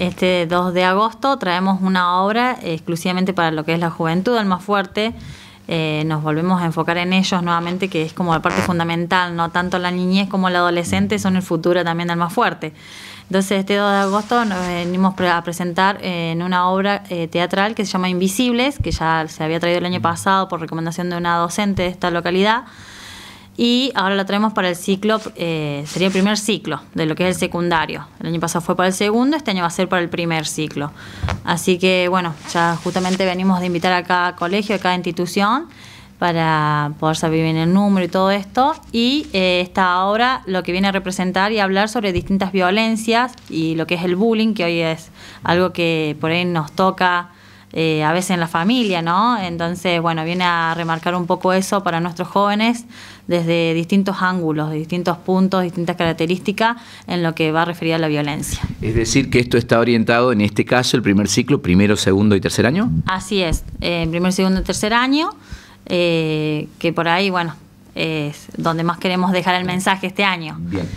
Este 2 de agosto traemos una obra exclusivamente para lo que es la juventud, el más fuerte. Eh, nos volvemos a enfocar en ellos nuevamente, que es como la parte fundamental, no tanto la niñez como la adolescente son el futuro también del más fuerte. Entonces, este 2 de agosto nos venimos a presentar en una obra eh, teatral que se llama Invisibles, que ya se había traído el año pasado por recomendación de una docente de esta localidad. Y ahora la traemos para el ciclo, eh, sería el primer ciclo de lo que es el secundario. El año pasado fue para el segundo, este año va a ser para el primer ciclo. Así que bueno, ya justamente venimos de invitar a cada colegio, a cada institución para poder saber bien el número y todo esto. Y eh, está ahora lo que viene a representar y hablar sobre distintas violencias y lo que es el bullying, que hoy es algo que por ahí nos toca eh, a veces en la familia, ¿no? Entonces, bueno, viene a remarcar un poco eso para nuestros jóvenes desde distintos ángulos, distintos puntos, distintas características en lo que va a referir a la violencia. Es decir, que esto está orientado en este caso, el primer ciclo, primero, segundo y tercer año. Así es, en eh, primer, segundo y tercer año, eh, que por ahí, bueno, es donde más queremos dejar el mensaje este año. Bien,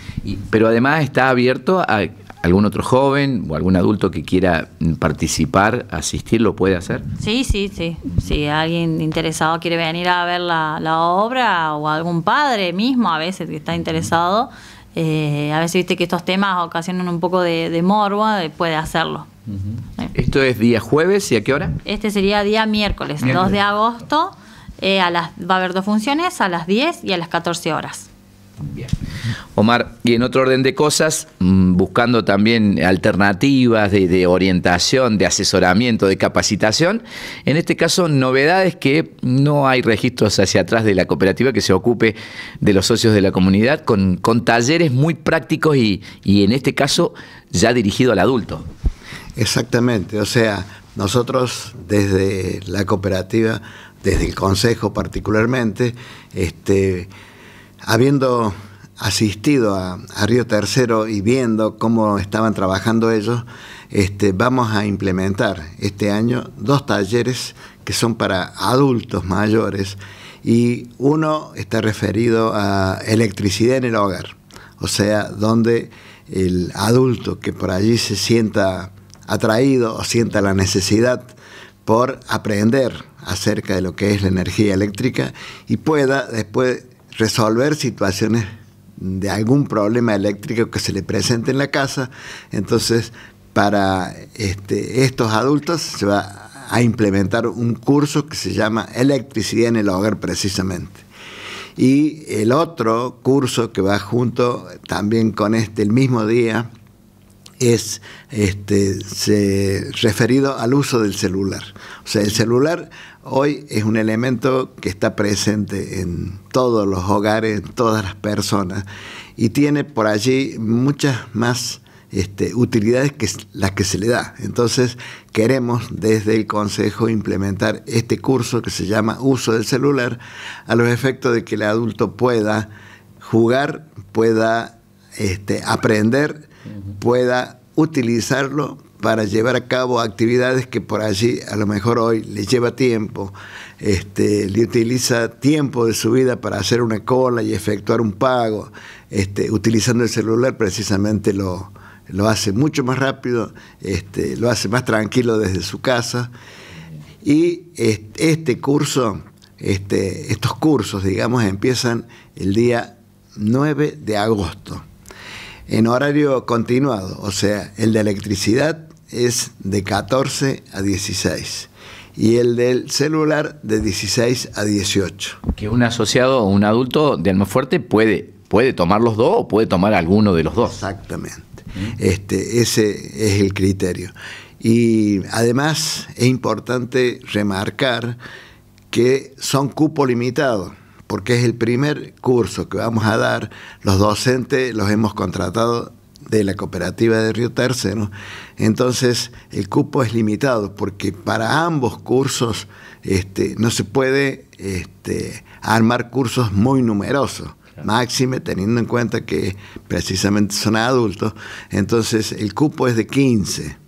pero además está abierto a algún otro joven o algún adulto que quiera participar, asistir, lo puede hacer? Sí, sí, sí. Si alguien interesado quiere venir a ver la, obra o algún padre mismo a veces que está interesado, eh, a veces viste que estos temas ocasionan un poco de, morbo, eh, puede hacerlo. ¿Esto es día jueves y a qué hora? Este sería día miércoles, 2 de agosto. Eh, a las, va a haber dos funciones, a las 10 y a las 14 horas. Bien. Omar, y en otro orden de cosas, mm, buscando también alternativas de, orientación, de asesoramiento, de capacitación, en este caso novedades que no hay registros hacia atrás de la cooperativa que se ocupe de los socios de la comunidad, con, talleres muy prácticos y, y en este caso ya dirigido al adulto. Exactamente, o sea, nosotros desde la cooperativa, desde el Consejo particularmente, este, habiendo asistido a, Río Tercero y viendo cómo estaban trabajando ellos, este, vamos a implementar este año dos talleres que son para adultos mayores y uno está referido a electricidad en el hogar, o sea, donde el adulto que por allí se sienta atraído o sienta la necesidad por aprender acerca de lo que es la energía eléctrica y pueda después resolver situaciones de algún problema eléctrico que se le presente en la casa. Entonces, para este, estos adultos se va a implementar un curso que se llama Electricidad en el Hogar precisamente. Y el otro curso que va junto también con este, el mismo día, es este, referido al uso del celular. O sea, el celular hoy es un elemento que está presente en todos los hogares, en todas las personas, y tiene por allí muchas más este, utilidades que las que se le da. Entonces queremos desde el Consejo implementar este curso que se llama Uso del celular a los efectos de que el adulto pueda jugar, pueda este, aprender pueda utilizarlo para llevar a cabo actividades que por allí a lo mejor hoy le lleva tiempo, este, le utiliza tiempo de su vida para hacer una cola y efectuar un pago, este, utilizando el celular precisamente lo, hace mucho más rápido, este, lo hace más tranquilo desde su casa. Y este curso, este, estos cursos, digamos, empiezan el día 9 de agosto en horario continuado, o sea, el de electricidad es de 14 a 16 y el del celular de 16 a 18. Que un asociado o un adulto de fuerte, puede, puede tomar los dos o puede tomar alguno de los dos. Exactamente. Este, ese es el criterio. Y además es importante remarcar que son cupo limitado porque es el primer curso que vamos a dar. Los docentes los hemos contratado de la cooperativa de Río Tercero. Entonces, el cupo es limitado porque para ambos cursos este, no se puede este, armar cursos muy numerosos. Máxime, teniendo en cuenta que precisamente son adultos. Entonces, el cupo es de 15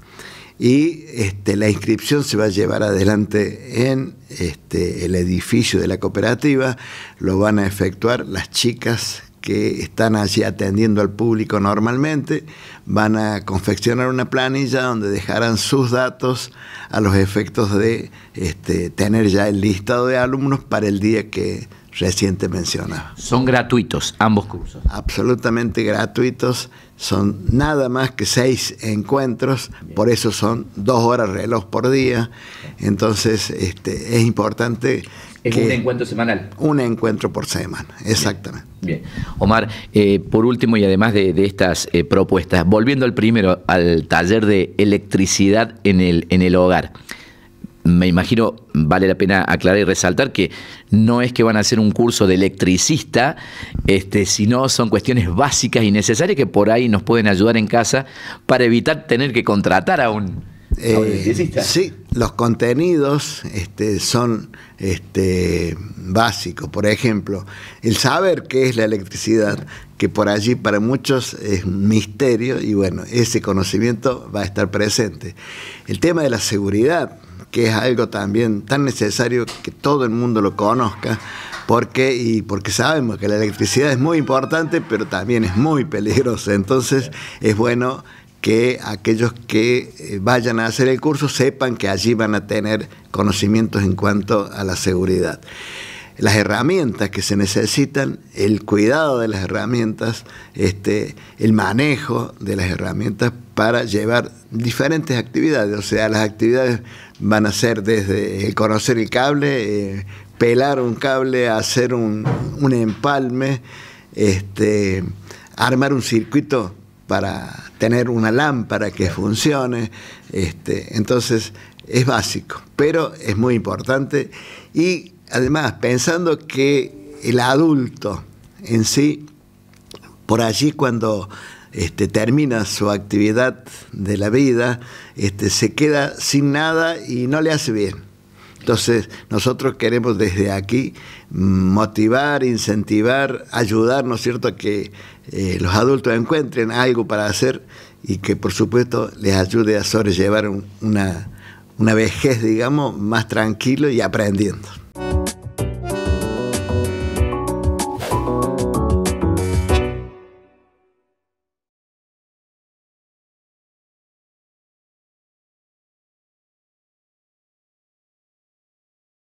y este, la inscripción se va a llevar adelante en este, el edificio de la cooperativa, lo van a efectuar las chicas que están allí atendiendo al público normalmente, van a confeccionar una planilla donde dejarán sus datos a los efectos de este, tener ya el listado de alumnos para el día que reciente mencionaba. Son gratuitos ambos cursos. Absolutamente gratuitos, son nada más que seis encuentros, por eso son dos horas reloj por día, entonces este, es importante... Es un encuentro semanal. Un encuentro por semana, exactamente. Bien. Omar, eh, por último y además de, estas eh, propuestas, volviendo al primero, al taller de electricidad en el, en el hogar me imagino vale la pena aclarar y resaltar que no es que van a hacer un curso de electricista, este, sino son cuestiones básicas y necesarias que por ahí nos pueden ayudar en casa para evitar tener que contratar a un, eh, electricista. Sí, los contenidos este, son este, básicos. Por ejemplo, el saber qué es la electricidad, que por allí para muchos es un misterio y bueno, ese conocimiento va a estar presente. El tema de la seguridad que es algo también tan necesario que todo el mundo lo conozca, porque, y porque sabemos que la electricidad es muy importante, pero también es muy peligrosa. Entonces es bueno que aquellos que eh, vayan a hacer el curso sepan que allí van a tener conocimientos en cuanto a la seguridad. Las herramientas que se necesitan, el cuidado de las herramientas, este, el manejo de las herramientas para llevar diferentes actividades, o sea, las actividades van a ser desde conocer el cable, eh, pelar un cable, hacer un, empalme, este, armar un circuito para tener una lámpara que funcione. Este, entonces es básico, pero es muy importante. Y además, pensando que el adulto en sí, por allí cuando este, termina su actividad de la vida, este, se queda sin nada y no le hace bien. Entonces, nosotros queremos desde aquí motivar, incentivar, ayudar, ¿no es cierto?, a que eh, los adultos encuentren algo para hacer y que, por supuesto, les ayude a sobrellevar una, una vejez, digamos, más tranquilo y aprendiendo.